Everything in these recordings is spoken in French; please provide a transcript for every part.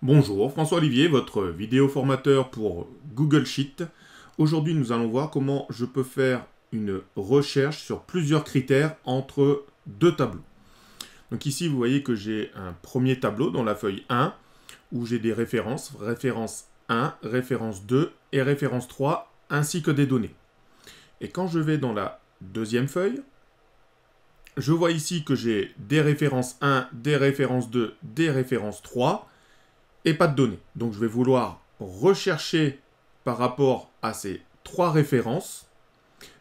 Bonjour, François Olivier, votre vidéo formateur pour Google Sheet. Aujourd'hui, nous allons voir comment je peux faire une recherche sur plusieurs critères entre deux tableaux. Donc ici, vous voyez que j'ai un premier tableau dans la feuille 1 où j'ai des références, référence 1, référence 2 et référence 3, ainsi que des données. Et quand je vais dans la deuxième feuille, je vois ici que j'ai des références 1, des références 2, des références 3, et pas de données. Donc je vais vouloir rechercher par rapport à ces trois références,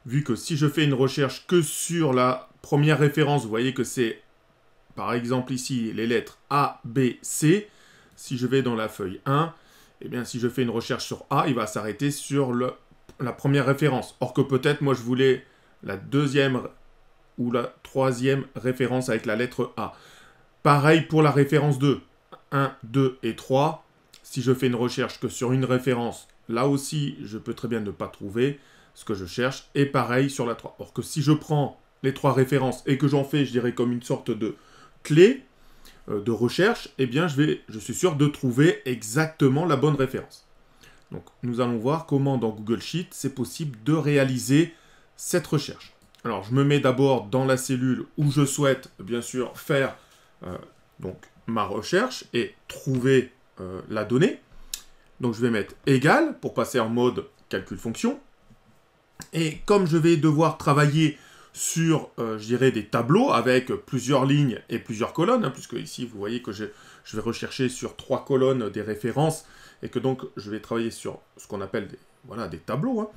vu que si je fais une recherche que sur la première référence, vous voyez que c'est par exemple ici les lettres A, B, C. Si je vais dans la feuille 1, eh bien si je fais une recherche sur A, il va s'arrêter sur le, la première référence. Or que peut-être moi je voulais la deuxième ou la troisième référence avec la lettre A. Pareil pour la référence 2. 1, 2 et 3. Si je fais une recherche que sur une référence, là aussi, je peux très bien ne pas trouver ce que je cherche. Et pareil sur la 3. Or que si je prends les trois références et que j'en fais, je dirais, comme une sorte de clé euh, de recherche, eh bien, je, vais, je suis sûr de trouver exactement la bonne référence. Donc, nous allons voir comment dans Google Sheet, c'est possible de réaliser cette recherche. Alors, je me mets d'abord dans la cellule où je souhaite, bien sûr, faire euh, donc ma recherche et trouver euh, la donnée. Donc je vais mettre égal pour passer en mode calcul fonction. Et comme je vais devoir travailler sur, euh, je dirais, des tableaux avec plusieurs lignes et plusieurs colonnes, hein, puisque ici, vous voyez que je, vais rechercher sur trois colonnes des références, et que donc je vais travailler sur ce qu'on appelle des, voilà, des tableaux, hein.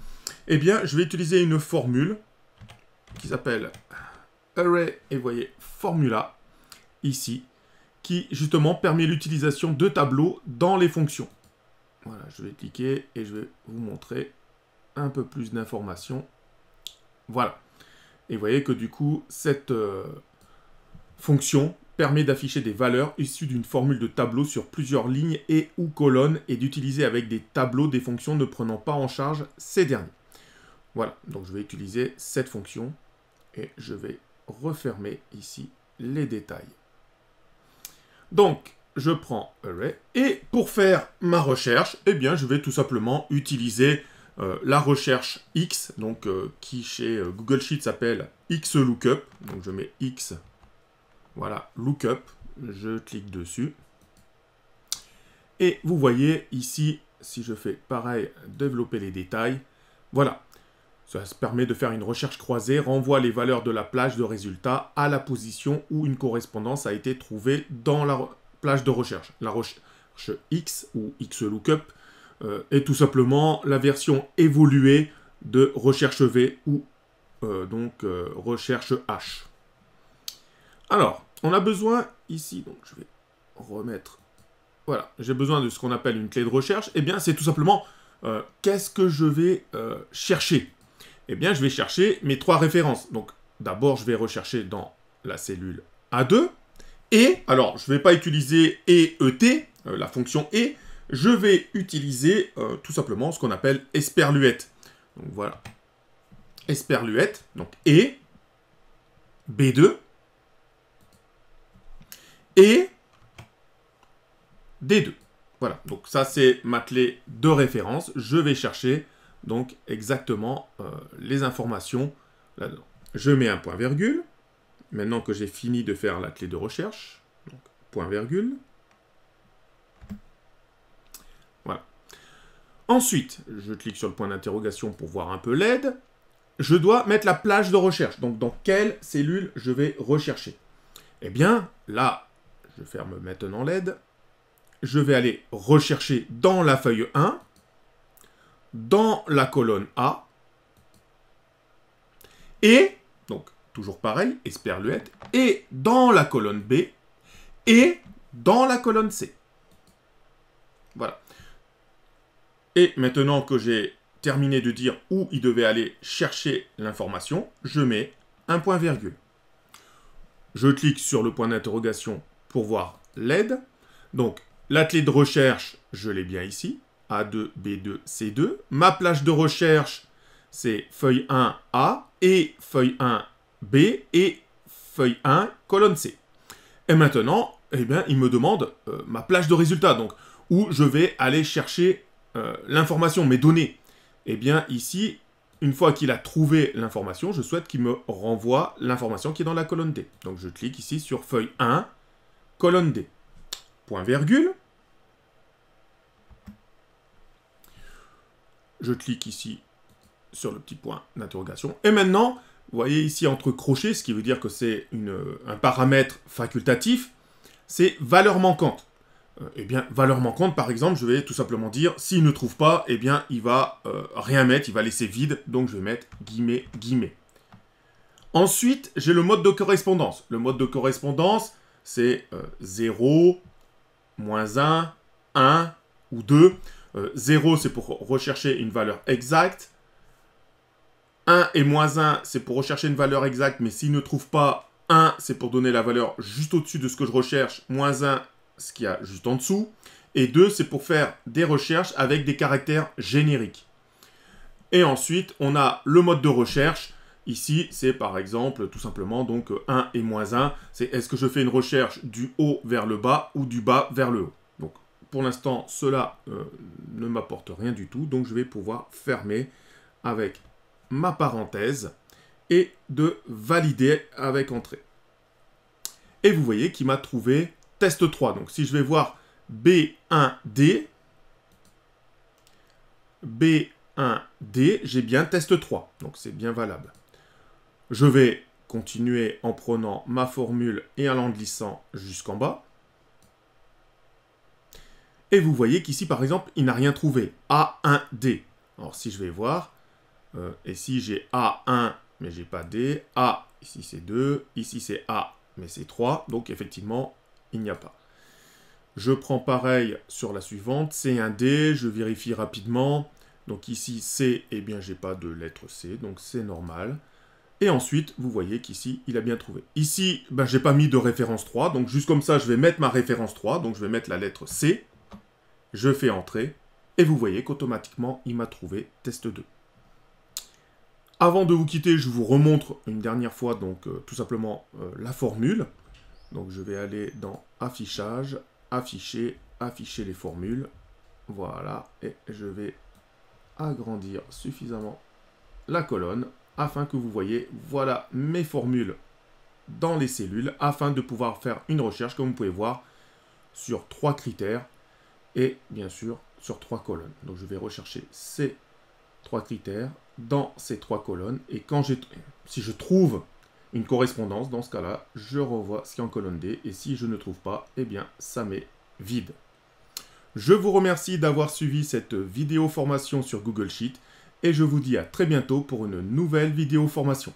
eh bien, je vais utiliser une formule qui s'appelle array, et vous voyez, formula, ici, qui justement permet l'utilisation de tableaux dans les fonctions. Voilà, je vais cliquer et je vais vous montrer un peu plus d'informations. Voilà. Et vous voyez que du coup, cette euh, fonction permet d'afficher des valeurs issues d'une formule de tableau sur plusieurs lignes et ou colonnes et d'utiliser avec des tableaux des fonctions ne prenant pas en charge ces derniers. Voilà, donc je vais utiliser cette fonction et je vais refermer ici les détails. Donc, je prends Array. Et pour faire ma recherche, eh bien, je vais tout simplement utiliser euh, la recherche X, donc euh, qui chez euh, Google Sheets s'appelle XLOOKUP. Donc, je mets X, voilà, lookup. Je clique dessus. Et vous voyez ici, si je fais pareil, développer les détails, voilà, ça se permet de faire une recherche croisée, renvoie les valeurs de la plage de résultats à la position où une correspondance a été trouvée dans la plage de recherche. La recherche X ou XLOOKUP lookup euh, est tout simplement la version évoluée de recherche V ou euh, donc euh, recherche H. Alors, on a besoin ici, donc je vais remettre, voilà, j'ai besoin de ce qu'on appelle une clé de recherche. Eh bien, c'est tout simplement qu'est-ce que je vais chercher eh bien, je vais chercher mes trois références. Donc, d'abord, je vais rechercher dans la cellule A2. Et, alors, je ne vais pas utiliser EET, euh, la fonction ET. je vais utiliser euh, tout simplement ce qu'on appelle esperluette. Donc, voilà. Esperluette, donc E, B2, et D2. Voilà, donc ça c'est ma clé de référence. Je vais chercher donc exactement euh, les informations là-dedans. Je mets un point-virgule, maintenant que j'ai fini de faire la clé de recherche, point-virgule. Voilà. Ensuite, je clique sur le point d'interrogation pour voir un peu l'aide. Je dois mettre la plage de recherche, donc dans quelle cellule je vais rechercher. Eh bien, là, je ferme maintenant l'aide. Je vais aller rechercher dans la feuille 1, dans la colonne A. Et, donc toujours pareil, espère être et dans la colonne B, et dans la colonne C. Voilà. Et maintenant que j'ai terminé de dire où il devait aller chercher l'information, je mets un point virgule. Je clique sur le point d'interrogation pour voir l'aide. Donc, la de recherche, je l'ai bien ici. A2, B2, C2. Ma plage de recherche, c'est feuille 1, A et feuille 1, B et feuille 1, colonne C. Et maintenant, eh bien, il me demande euh, ma plage de résultats, donc où je vais aller chercher euh, l'information, mes données. Eh bien, ici, une fois qu'il a trouvé l'information, je souhaite qu'il me renvoie l'information qui est dans la colonne D. Donc, je clique ici sur feuille 1, colonne D. Point virgule. je clique ici sur le petit point d'interrogation. Et maintenant, vous voyez ici entre crochets, ce qui veut dire que c'est un paramètre facultatif, c'est valeur manquante. Euh, eh bien, valeur manquante, par exemple, je vais tout simplement dire, s'il ne trouve pas, eh bien, il va euh, rien mettre, il va laisser vide, donc je vais mettre guillemets, guillemets. Ensuite, j'ai le mode de correspondance. Le mode de correspondance, c'est 0, euh, moins 1, 1 ou 2. 0, euh, c'est pour rechercher une valeur exacte. 1 et moins 1, c'est pour rechercher une valeur exacte, mais s'il ne trouve pas 1, c'est pour donner la valeur juste au-dessus de ce que je recherche, moins 1, ce qu'il y a juste en dessous. Et 2, c'est pour faire des recherches avec des caractères génériques. Et ensuite, on a le mode de recherche. Ici, c'est par exemple tout simplement donc 1 et moins 1. C'est est-ce que je fais une recherche du haut vers le bas ou du bas vers le haut pour l'instant, cela euh, ne m'apporte rien du tout, donc je vais pouvoir fermer avec ma parenthèse et de valider avec entrée. Et vous voyez qu'il m'a trouvé test 3. Donc si je vais voir B1D, B1D, j'ai bien test 3. Donc c'est bien valable. Je vais continuer en prenant ma formule et en glissant jusqu'en bas. Et vous voyez qu'ici, par exemple, il n'a rien trouvé. A1D. Alors, si je vais voir, ici, euh, et si j'ai A1, mais j'ai pas D, A, ici c'est 2, ici c'est A, mais c'est 3, donc effectivement, il n'y a pas. Je prends pareil sur la suivante, C1D, je vérifie rapidement. Donc ici, C, eh bien, j'ai pas de lettre C, donc c'est normal. Et ensuite, vous voyez qu'ici, il a bien trouvé. Ici, ben, j'ai pas mis de référence 3, donc juste comme ça, je vais mettre ma référence 3, donc je vais mettre la lettre C. Je fais entrer et vous voyez qu'automatiquement il m'a trouvé test 2. Avant de vous quitter, je vous remontre une dernière fois donc euh, tout simplement euh, la formule. Donc je vais aller dans affichage, afficher, afficher les formules. Voilà, et je vais agrandir suffisamment la colonne afin que vous voyez, voilà mes formules dans les cellules afin de pouvoir faire une recherche comme vous pouvez voir sur trois critères et bien sûr sur trois colonnes. Donc je vais rechercher ces trois critères dans ces trois colonnes et quand si je trouve une correspondance, dans ce cas-là, je revois ce qui est en colonne D et si je ne trouve pas, eh bien ça m'est vide. Je vous remercie d'avoir suivi cette vidéo formation sur Google Sheet et je vous dis à très bientôt pour une nouvelle vidéo formation.